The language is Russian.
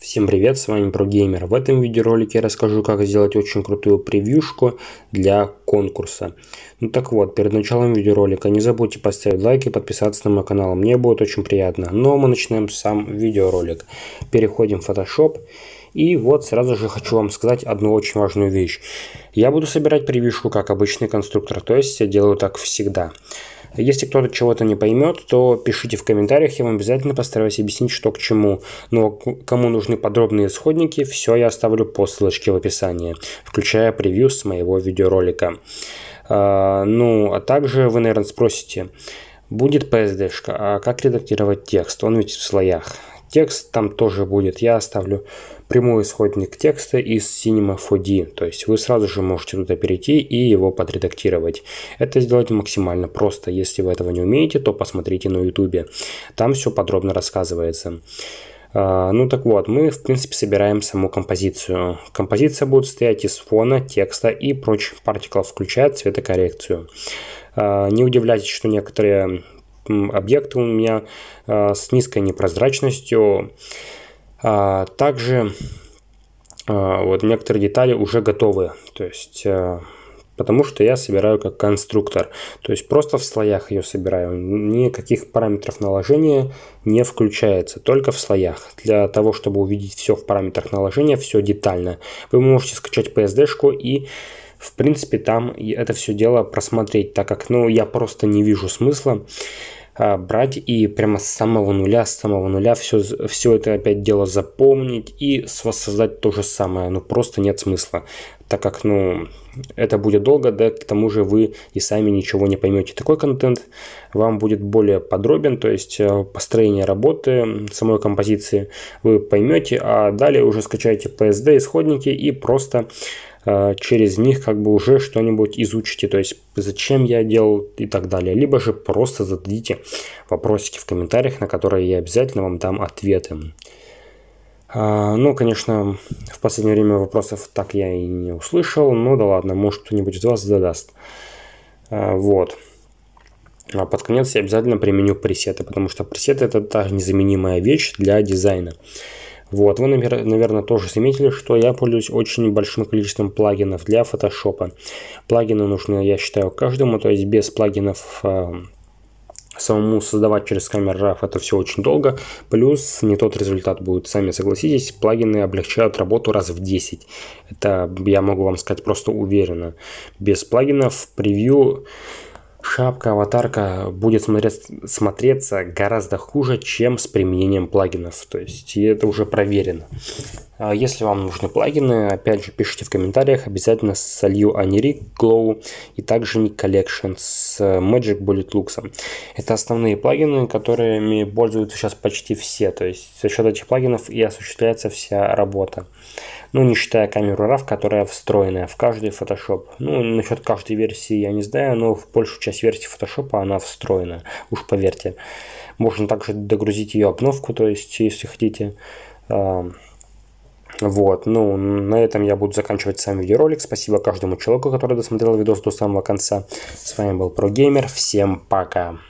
Всем привет, с вами ProGamer. В этом видеоролике я расскажу, как сделать очень крутую превьюшку для конкурса. Ну так вот, перед началом видеоролика не забудьте поставить лайк и подписаться на мой канал, мне будет очень приятно. Но ну, а мы начинаем сам видеоролик. Переходим в Photoshop. И вот сразу же хочу вам сказать одну очень важную вещь. Я буду собирать превьюшку как обычный конструктор, то есть я делаю так всегда. Всегда. Если кто-то чего-то не поймет, то пишите в комментариях, я вам обязательно постараюсь объяснить, что к чему. Но кому нужны подробные исходники, все я оставлю по ссылочке в описании, включая превью с моего видеоролика. А, ну, а также вы, наверное, спросите, будет PSD-шка, а как редактировать текст? Он ведь в слоях. Текст там тоже будет. Я оставлю прямой исходник текста из Cinema 4D. То есть вы сразу же можете туда перейти и его подредактировать. Это сделать максимально просто. Если вы этого не умеете, то посмотрите на YouTube. Там все подробно рассказывается. А, ну так вот, мы в принципе собираем саму композицию. Композиция будет состоять из фона, текста и прочих партиклов, включая цветокоррекцию. А, не удивляйтесь, что некоторые объекты у меня а, с низкой непрозрачностью. А, также а, вот некоторые детали уже готовы, то есть потому что я собираю как конструктор. То есть просто в слоях ее собираю. Никаких параметров наложения не включается, только в слоях. Для того, чтобы увидеть все в параметрах наложения, все детально, вы можете скачать PSD-шку и в принципе, там это все дело просмотреть, так как, ну, я просто не вижу смысла а, брать и прямо с самого нуля, с самого нуля все, все это опять дело запомнить и воссоздать то же самое. Ну, просто нет смысла, так как, ну, это будет долго, да, к тому же вы и сами ничего не поймете. Такой контент вам будет более подробен, то есть э, построение работы самой композиции вы поймете, а далее уже скачаете PSD, исходники и просто Э, через них как бы уже что-нибудь изучите, то есть зачем я делал и так далее. Либо же просто зададите вопросики в комментариях, на которые я обязательно вам дам ответы. А, ну, конечно, в последнее время вопросов так я и не услышал, но ну да ладно, может кто-нибудь из вас задаст. А, вот. А под конец я обязательно применю пресеты, потому что пресеты это та незаменимая вещь для дизайна. Вот, вы, наверное, тоже заметили, что я пользуюсь очень большим количеством плагинов для Photoshop. Плагины нужны, я считаю, каждому, то есть без плагинов эм, самому создавать через камеру RAW это все очень долго, плюс не тот результат будет, сами согласитесь, плагины облегчают работу раз в 10. Это я могу вам сказать просто уверенно. Без плагинов превью шапка, аватарка будет смотреться, смотреться гораздо хуже, чем с применением плагинов. То есть это уже проверено. А если вам нужны плагины, опять же, пишите в комментариях, обязательно солью AniRig Glow и также Nick Collection с э, Magic Bullet Lux. Это основные плагины, которыми пользуются сейчас почти все, то есть за счет этих плагинов и осуществляется вся работа. Ну, не считая камеру RAW, которая встроенная в каждый Photoshop. Ну, насчет каждой версии я не знаю, но в большую часть версии Photoshop она встроена, уж поверьте. Можно также догрузить ее обновку, то есть, если хотите, вот, ну, на этом я буду заканчивать сам видеоролик. Спасибо каждому человеку, который досмотрел видос до самого конца. С вами был ProGamer. Всем пока!